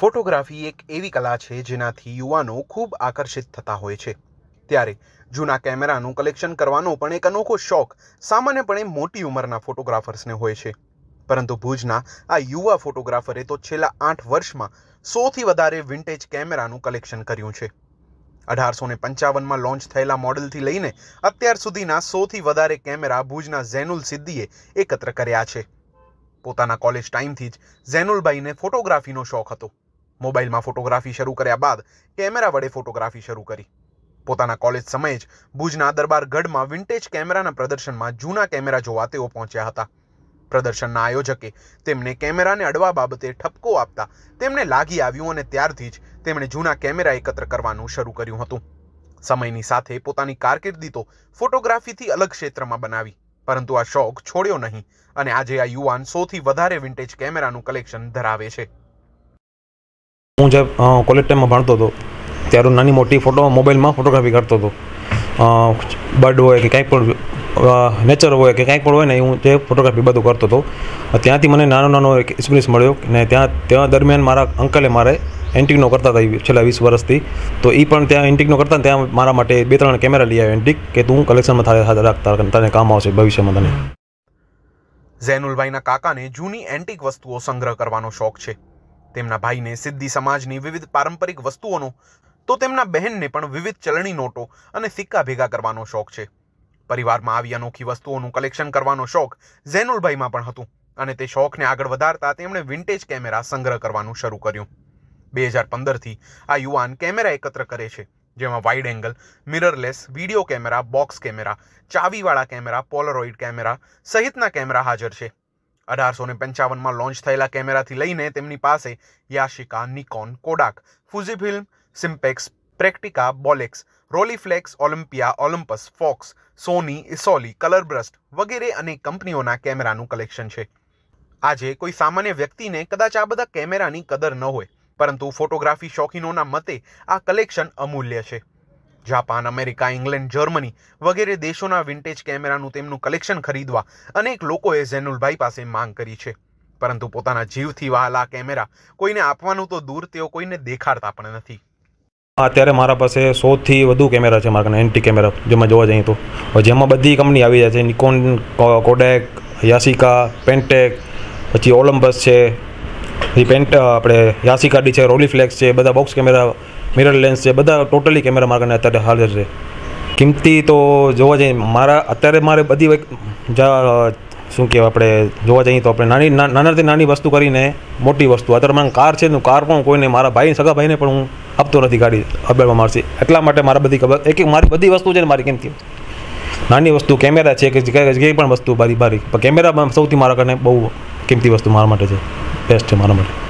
photography એક એવી કલા છે જેનાથી યુવાનો ખૂબ આકર્ષિત થતા હોય છે ત્યારે જૂના કેમેરાનું કલેક્શન કરવાનો પણ એક અનોખો શોખ સામાન્યપણે મોટી ઉંમરના ફોટોગ્રાફર્સને હોય છે પરંતુ ભુજના આ યુવા ફોટોગ્રાફરે તો છેલ્લા આઠ વર્ષમાં સોથી વધારે વિન્ટેજ કેમેરાનું કલેક્શન કર્યું છે અઢારસો ને પંચાવનમાં લોન્ચ થયેલા મોડલથી લઈને અત્યાર સુધીના સોથી વધારે કેમેરા ભુજના ઝેનુલ સિદ્દીએ એકત્ર કર્યા છે પોતાના કોલેજ ટાઈમથી જ ઝેનુલભાઈને ફોટોગ્રાફીનો શોખ હતો મોબાઈલમાં ફોટોગ્રાફી શરૂ કર્યા બાદ કેમેરા વડે ફોટોગ્રાફી શરૂ કરી પોતાના કોલેજ સમયે જ ભુજના દરબારગઢમાં વિન્ટેજ કેમેરાના પ્રદર્શનમાં જૂના કેમેરા જોવા તેઓ પહોંચ્યા હતા પ્રદર્શનના આયોજકે તેમને કેમેરાને અડવા બાબતે ઠપકો આપતા તેમને લાગી આવ્યું અને ત્યારથી જ તેમણે જૂના કેમેરા એકત્ર કરવાનું શરૂ કર્યું હતું સમયની સાથે પોતાની કારકિર્દી તો ફોટોગ્રાફીથી અલગ ક્ષેત્રમાં બનાવી પરંતુ આ શોખ છોડ્યો નહીં અને આજે આ યુવાન સૌથી વધારે વિન્ટેજ કેમેરાનું કલેક્શન ધરાવે છે હું જે કોલેજ ટાઈમમાં ભણતો હતો ત્યારે નાની મોટી ફોટો મોબાઈલમાં ફોટોગ્રાફી કરતો હતો બર્ડ હોય કે કાંઈ પણ નેચર હોય કે કાંઈ પણ હોય ને હું જે ફોટોગ્રાફી બધું કરતો હતો ત્યાંથી મને નાનો નાનો એક એક્સપિરિયન્સ મળ્યો ને ત્યાં ત્યાં દરમિયાન મારા અંકલે મારે એન્ટિકનો કરતા હતા છેલ્લા વીસ વર્ષથી તો એ પણ ત્યાં એન્ટિકનો કરતા ત્યાં મારા માટે બે ત્રણ કેમેરા લઈ આવ્યો એન્ટિક કે તું કલેક્શનમાં થાય રાખતા તને કામ આવશે ભવિષ્યમાં તને ઝૈનુલભાઈના કાકાને જૂની એન્ટિક વસ્તુઓ સંગ્રહ કરવાનો શોખ છે તેમના ભાઈને સિદ્ધિ સમાજની વિવિધ પારંપરિક વસ્તુઓનો તો તેમના બહેનને પણ વિવિધ ચલણી નોટો અને સિક્કા ભેગા કરવાનો શોખ છે પરિવારમાં આવી અનોખી વસ્તુઓનું કલેક્શન કરવાનો શોખ ઝૈનુલભાઈમાં પણ હતું અને તે શોખને આગળ વધારતા તેમણે વિન્ટેજ કેમેરા સંગ્રહ કરવાનું શરૂ કર્યું બે હજાર પંદરથી આ યુવાન કેમેરા એકત્ર કરે છે જેમાં wide angle mirrorless video camera box camera ચાવીવાળા કેમેરા પોલરોઇડ કેમેરા સહિતના કેમેરા હાજર છે અઢારસો ને પંચાવનમાં લોન્ચ થયેલા કેમેરાથી લઈને તેમની પાસે Yashica Nikon Kodak Fuji film Simplex Praktica Bolex Rolleiflex Olympia Olympus Fox Sony ઇસોલી કલરબ્રસ્ટ વગેરે અનેક કંપનીઓના કેમેરાનું કલેક્શન છે આજે કોઈ સામાન્ય વ્યક્તિને કદાચ આ બધા કેમેરાની કદર ન હોય પરંતુ ફોટોગ્રાફી શોખીનોના મતે આ કલેક્શન અમૂલ્ય છે જાપાન અમેરિકા ઇંગ્લેન્ડ જર્મની વગેરે દેશોના વિન્ટેજ કેમેરાનું તેમનું કલેક્શન ખરીદવા અનેક લોકોએ ઝૈનુલભાઈ પાસે માંગ કરી છે પરંતુ પોતાના જીવથી વહાલા કેમેરા કોઈને આપવાનું તો દૂર તેઓ કોઈને દેખાડતા પણ નથી અત્યારે મારા પાસે સોથી વધુ કેમેરા છે મારા એન્ટી કેમેરા જેમાં જોવા જઈએ તો જેમાં બધી કંપની આવી જાય છે નિકોન કોડેક યાસિકા પેન્ટેક પછી ઓલમ્પસ છે એ પેન્ટ આપણે યાસી કાઢી છે રોલી ફ્લેક્સ છે બધા બોક્સ કેમેરા મિરર લેન્સ છે બધા ટોટલી કેમેરા મારા અત્યારે હાલ છે કિંમતી તો જોવા જઈએ મારા અત્યારે મારે બધી શું કહેવાય આપણે જોવા જઈએ તો આપણે નાની નાનાથી નાની વસ્તુ કરીને મોટી વસ્તુ અત્યારે મને કાર છે ને કાર પણ કોઈને મારા ભાઈ સગા ભાઈને પણ હું આપતો નથી ગાડી અબેડવા મારશે એટલા માટે મારા બધી ખબર એક મારી બધી વસ્તુ છે ને મારી કિંમતી નાની વસ્તુ કેમેરા છે કે જગ્યાએ કંઈ પણ વસ્તુ બારી બારી પણ કેમેરામાં સૌથી મારા કારણે બહુ કિંમતી વસ્તુ મારા માટે છે બેસ્ટ છે મારા માટે